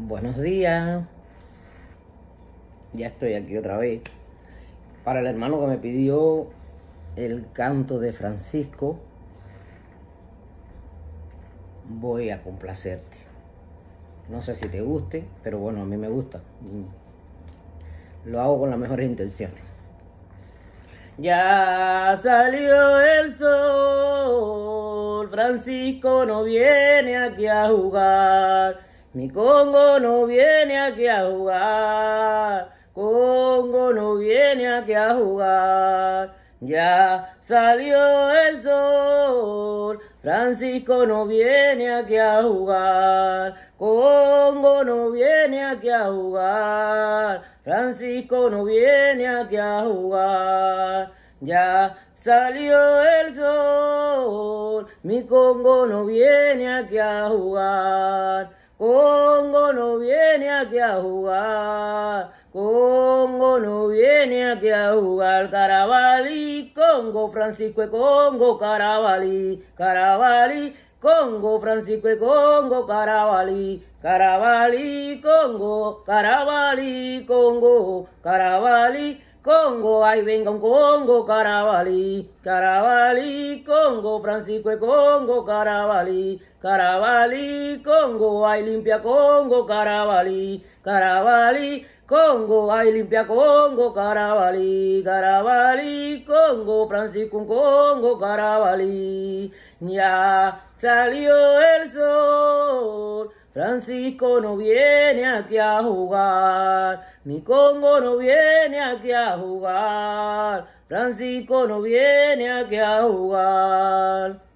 Buenos días. Ya estoy aquí otra vez. Para el hermano que me pidió el canto de Francisco, voy a complacerte. No sé si te guste, pero bueno, a mí me gusta. Lo hago con las mejores intenciones. Ya salió el sol, Francisco no viene aquí a jugar. Mi Congo no viene aquí a jugar, Congo no viene aquí a jugar. Ya salió el sol, Francisco no viene aquí a jugar, Congo no viene aquí a jugar, Francisco no viene aquí a jugar. Ya salió el sol, mi Congo no viene aquí a jugar. Congo no viene aquí a jugar, Congo no viene aquí a jugar, Carabalí, Congo, Francisco y Congo, Carabalí, Carabalí, Congo, Francisco y Congo, Carabalí, Carabalí, Congo, Carabalí, Congo, Carabalí. Congo, ahí venga un Congo, Carabalí, Carabalí, Congo, Francisco y Congo, Carabalí, Carabalí, Congo, ay limpia Congo, Carabalí, Carabalí, Congo, ay limpia Congo, Carabalí, Carabalí, Congo, Francisco Congo, Carabalí, ya salió el sol Francisco no viene aquí a jugar, mi Congo no viene aquí a jugar, Francisco no viene aquí a jugar.